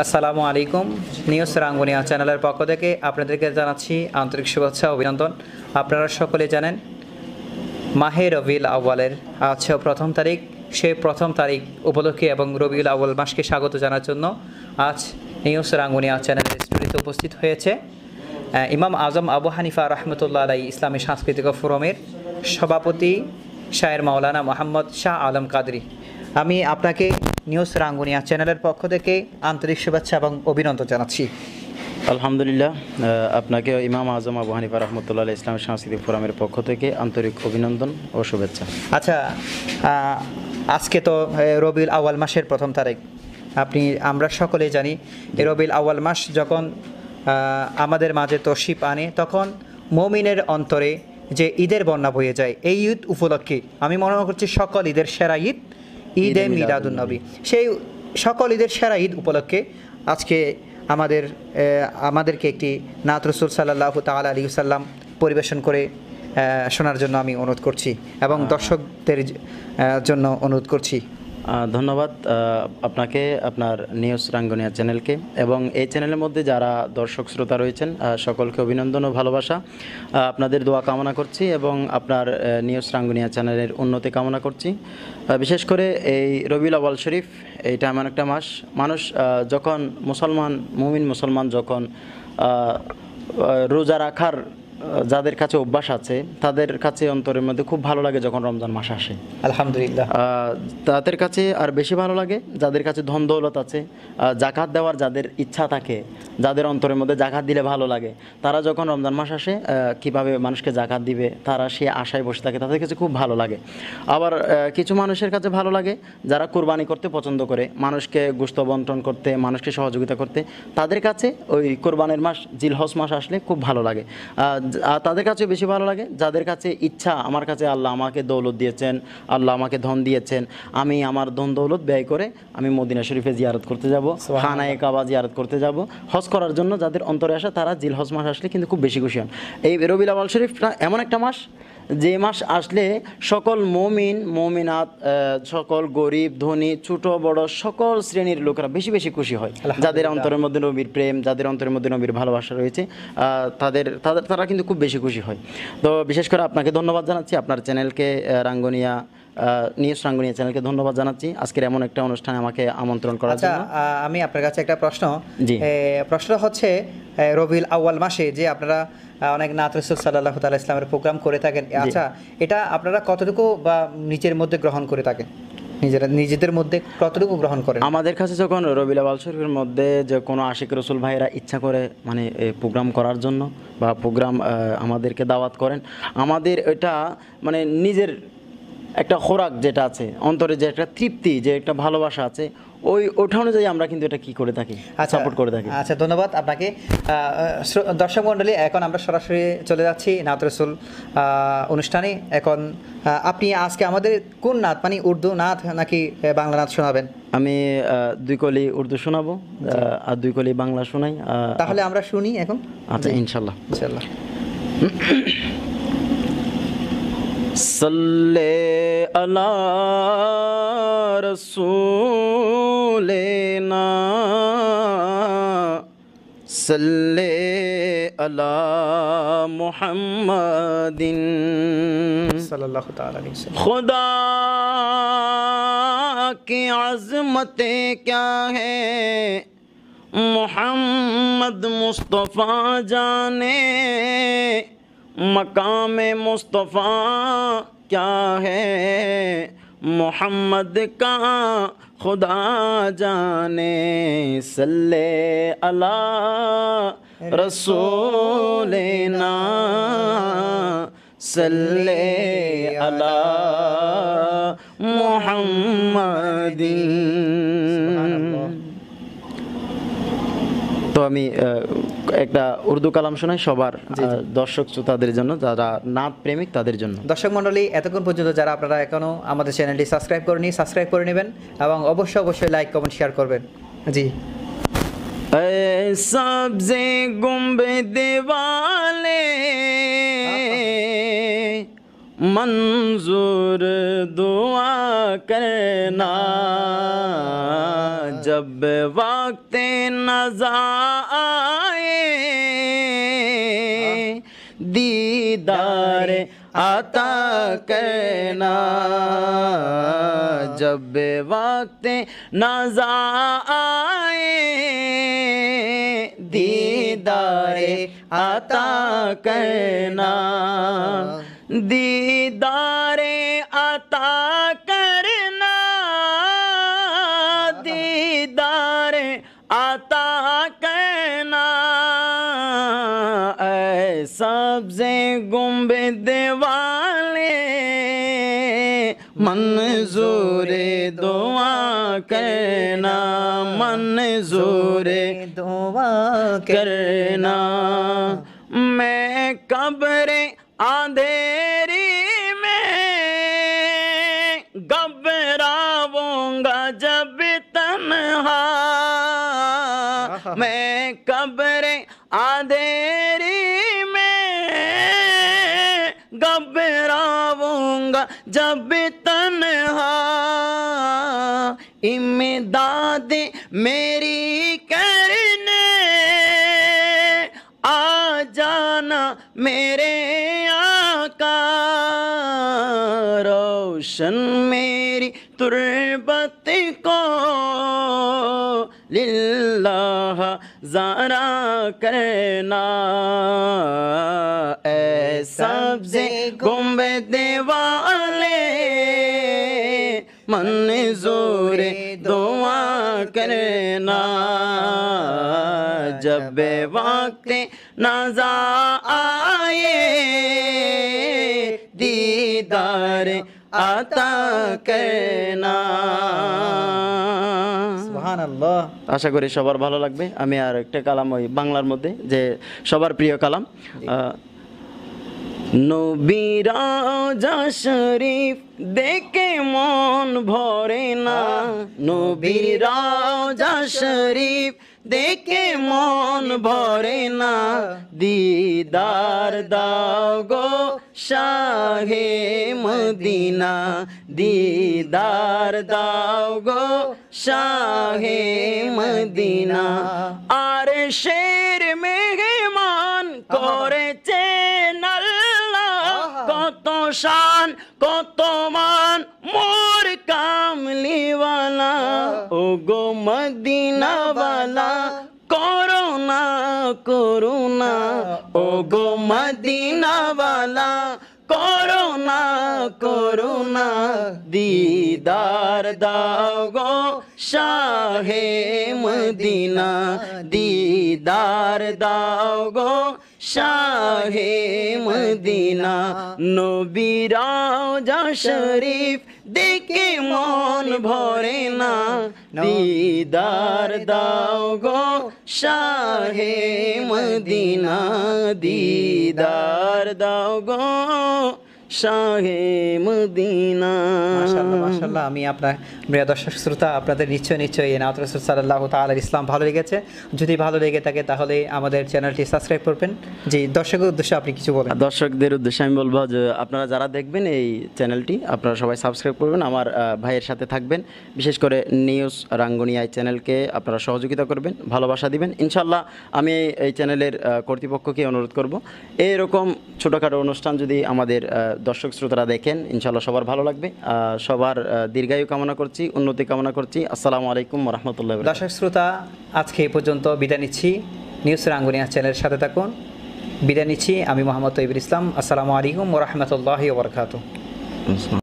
আসসালামু আলাইকুম নিউজ রাঙ্গুনিয়া চ্যানেলের পক্ষ থেকে আপনাদেরকে জানাচ্ছি আন্তরিক শুভেচ্ছা অভিনন্দন আপনারা সকলে জানেন মাহে রবিউল আউ্বালের আছে প্রথম তারিখ সে প্রথম তারিখ উপলক্ষে এবং রবিউল আউ্বাল মাসকে স্বাগত জানার জন্য আজ নিউজ রাঙ্গুনিয়া চ্যানেলের স্টুডিওতে উপস্থিত হয়েছে ইমাম আজম আবু হানিফা রহমতুল্লাহ আলাই ইসলামী সাংস্কৃতিক ফোরামের সভাপতি শায়ের মাওলানা মোহাম্মদ শাহ আলম কাদরি আমি আপনাকে নিউজ রাঙ্গুনিয়া চ্যানেলের পক্ষ থেকে আন্তরিক শুভেচ্ছা এবং অভিনন্দন জানাচ্ছি আলহামদুলিল্লাহ আপনাকে ইমাম আজম আবু হানিফা রহমতুল্লাহ ইসলাম সাংস্কৃতিক ফোরামের পক্ষ থেকে আন্তরিক অভিনন্দন ও শুভেচ্ছা আচ্ছা আজকে তো রবিউল আওয়াল মাসের প্রথম তারিখ আপনি আমরা সকলেই জানি রবিল আওয়াল মাস যখন আমাদের মাঝে তো শিপ আনে তখন মমিনের অন্তরে যে ঈদের বন্যা বয়ে যায় এই ঈদ উপলক্ষে আমি মনে করছি সকল ঈদের সেরা ঈদ ঈদ এ নবী সেই সকল ঈদের সেরা ঈদ উপলক্ষে আজকে আমাদের আমাদেরকে একটি নাত রসুল সাল্লাহ তাল আলী সাল্লাম পরিবেশন করে শোনার জন্য আমি অনুরোধ করছি এবং দর্শকদের জন্য অনুরোধ করছি ধন্যবাদ আপনাকে আপনার নিউজ রাঙ্গনিয়া চ্যানেলকে এবং এই চ্যানেলের মধ্যে যারা দর্শক শ্রোতা রয়েছেন সকলকে অভিনন্দন ও ভালোবাসা আপনাদের দোয়া কামনা করছি এবং আপনার নিউজ রাঙ্গনিয়া চ্যানেলের উন্নতি কামনা করছি বিশেষ করে এই রবিউল আওয়াল শরীফ এইটা এমন একটা মাস মানুষ যখন মুসলমান মুমিন মুসলমান যখন রোজা রাখার যাদের কাছে অভ্যাস আছে তাদের কাছে অন্তরের মধ্যে খুব ভালো লাগে যখন রমজান মাস আসে আলহামদুলিল্লাহ তাদের কাছে আর বেশি ভালো লাগে যাদের কাছে ধন দৌলত আছে জাকাত দেওয়ার যাদের ইচ্ছা থাকে যাদের অন্তরের মধ্যে জাকাত দিলে ভালো লাগে তারা যখন রমজান মাস আসে কিভাবে মানুষকে জাকাত দিবে তারা সে আশায় বসে থাকে তাদের কাছে খুব ভালো লাগে আবার কিছু মানুষের কাছে ভালো লাগে যারা কোরবানি করতে পছন্দ করে মানুষকে গুস্ত বন্টন করতে মানুষকে সহযোগিতা করতে তাদের কাছে ওই কোরবানের মাস জিলহস মাস আসলে খুব ভালো লাগে তাদের কাছে বেশি ভালো লাগে যাদের কাছে ইচ্ছা আমার কাছে আল্লাহ আমাকে দৌলত দিয়েছেন আল্লাহ আমাকে ধন দিয়েছেন আমি আমার ধন দৌলত ব্যয় করে আমি মদিনা শরীফে জিয়ারত করতে যাব খানায় কাবা জিয়ারত করতে যাব হস করার জন্য যাদের অন্তরে আসে তারা জিলহজ মাস আসলে কিন্তু খুব বেশি খুশি হন এই রবিউল আওয়াল শরীফটা এমন একটা মাস যে মাস আসলে সকল মমিন মমিনাত সকল গরিব ধনী ছোট বড় সকল শ্রেণীর লোকেরা বেশি বেশি খুশি হয় যাদের অন্তরের মধ্যে নবীর প্রেম যাদের অন্তরের মধ্যে নবীর ভালোবাসা রয়েছে তাদের তাদের তারা কিন্তু খুব বেশি খুশি হয় তো বিশেষ করে আপনাকে ধন্যবাদ জানাচ্ছি আপনার চ্যানেলকে রাঙ্গনিয়া নিউজ রাঙ্গনিয়া চ্যানেলকে ধন্যবাদ জানাচ্ছি আজকের এমন একটা অনুষ্ঠানে আমাকে আমন্ত্রণ করা আচ্ছা, জন্য আমি আপনার কাছে একটা প্রশ্ন জি প্রশ্ন হচ্ছে রবিল আউয়াল মাসে যে আপনারা অনেক নাত রসুল সাল্লাহ তাল ইসলামের প্রোগ্রাম করে থাকেন আচ্ছা এটা আপনারা কতটুকু বা নিজের মধ্যে গ্রহণ করে থাকেন নিজেরা নিজেদের মধ্যে কতটুকু গ্রহণ করে আমাদের কাছে যখন রবিলা বাল শরীফের মধ্যে যে কোনো আশিক রসুল ভাইয়েরা ইচ্ছা করে মানে প্রোগ্রাম করার জন্য বা প্রোগ্রাম আমাদেরকে দাওয়াত করেন আমাদের এটা মানে নিজের একটা খোরাক যেটা আছে অন্তরে যে একটা তৃপ্তি যে একটা ভালোবাসা আছে ওই ওঠা অনুযায়ী আমরা কিন্তু এটা কি করে থাকি সাপোর্ট আচ্ছা, করে থাকি আচ্ছা ধন্যবাদ আপনাকে দর্শক মন্ডলী এখন আমরা সরাসরি চলে যাচ্ছি নাত রসুল অনুষ্ঠানে এখন আপনি আজকে আমাদের কোন নাত মানে উর্দু নাথ নাকি বাংলা নাথ শোনাবেন আমি দুই কলি উর্দু শোনাবো আর দুই কলি বাংলা শোনাই তাহলে আমরা শুনি এখন আচ্ছা ইনশাল্লাহ ইনশাল্লাহ صلا صلی اللہ محمد صلی اللہ علیہ وسلم خدا کی عظمتیں کیا ہیں محمد مصطفیٰ جانے مقام مصطفیٰ کیا ہے محمد کا خدا جانے صلی اللہ رسول صلی اللہ محمد تو ہمیں একটা উর্দু কালাম শোনাই সবার দর্শক শ্রোতাদের জন্য যারা নাত প্রেমিক তাদের জন্য দর্শক মণ্ডলী এতক্ষণ পর্যন্ত যারা আপনারা এখনও আমাদের চ্যানেলটি সাবস্ক্রাইব করেনি সাবস্ক্রাইব করে নেবেন এবং অবশ্যই অবশ্যই লাইক কমেন্ট শেয়ার করবেন জি সবজে গুম্বে দেওয়ালে मंजूर दुआ करना জব वक्त নজা دیدار آتا کہنا جب وقت نازا آئے دیدار آتا کہنا دیدار آتا کرنا دیدار آتا کرنا سب سے گمب منظور دعا کرنا منظور دعا کرنا میں قبر آدھیری میں گبرا گا جب تنہا میں قبر آدھیری گا جب تنہا امداد میری کرنے آ جانا میرے آقا روشن میری تربت کو ل زارا کرنا اے سبز دی والے من زور دعا کرنا جب وقت نازا آئے دیدار آتا کرنا আশা করি সবার ভালো লাগবে আমি আর একটা কালাম ওই বাংলার মধ্যে যে সবার প্রিয় কালাম শরীফ দেখে মন ভরে না নবীরাজা শরীফ দেখে মন ভরে না দিদার দাও গো শাহে মদিনা দিদার দাও গো शाहे মদিনা আর শের মেহমান করেছে আল্লাহ কত শান কত মান মোর কামলিওয়ালা ও গো মদিনাওয়ালা করোনা করুণা ও গো মদিনাওয়ালা করোনা করোনা দিদার দাও গো শাহে মদিনা দিদার দাও গো শাহে মদিনা নবীরাও যা শরীফ দেখে মন ভরে না দিদার দাও গো شاہ مدینہ دیدار داؤ گو শাহে মদিনা মাশাল্লাহ আমি আপনার প্রিয় দর্শক শ্রোতা আপনাদের নিশ্চয় নিশ্চয়ই এই নাত রসুল সাল্লাহ তাল্লাহ ইসলাম ভালো লেগেছে যদি ভালো লেগে থাকে তাহলে আমাদের চ্যানেলটি সাবস্ক্রাইব করবেন যে দর্শকের উদ্দেশ্যে আপনি কিছু বলেন দর্শকদের উদ্দেশ্যে আমি বলবো যে আপনারা যারা দেখবেন এই চ্যানেলটি আপনারা সবাই সাবস্ক্রাইব করবেন আমার ভাইয়ের সাথে থাকবেন বিশেষ করে নিউজ রাঙ্গুনিয়া চ্যানেলকে আপনারা সহযোগিতা করবেন ভালোবাসা দিবেন ইনশাল্লাহ আমি এই চ্যানেলের কর্তৃপক্ষকে অনুরোধ করব এরকম ছোটোখাটো অনুষ্ঠান যদি আমাদের দর্শক শ্রোতারা দেখেন ইনশাল্লাহ সবার ভালো লাগবে সবার দীর্ঘায়ু কামনা করছি উন্নতি কামনা করছি আসসালামু আলাইকুম রহমতুল্লাহ দর্শক শ্রোতা আজকে এ পর্যন্ত বিদায় নিচ্ছি নিউজ রাঙ্গুনিয়া চ্যানেলের সাথে থাকুন বিদায় নিচ্ছি আমি মোহাম্মদ তৈবুল ইসলাম আসসালামু আলাইকুম রহমতুল্লাহ বরকাত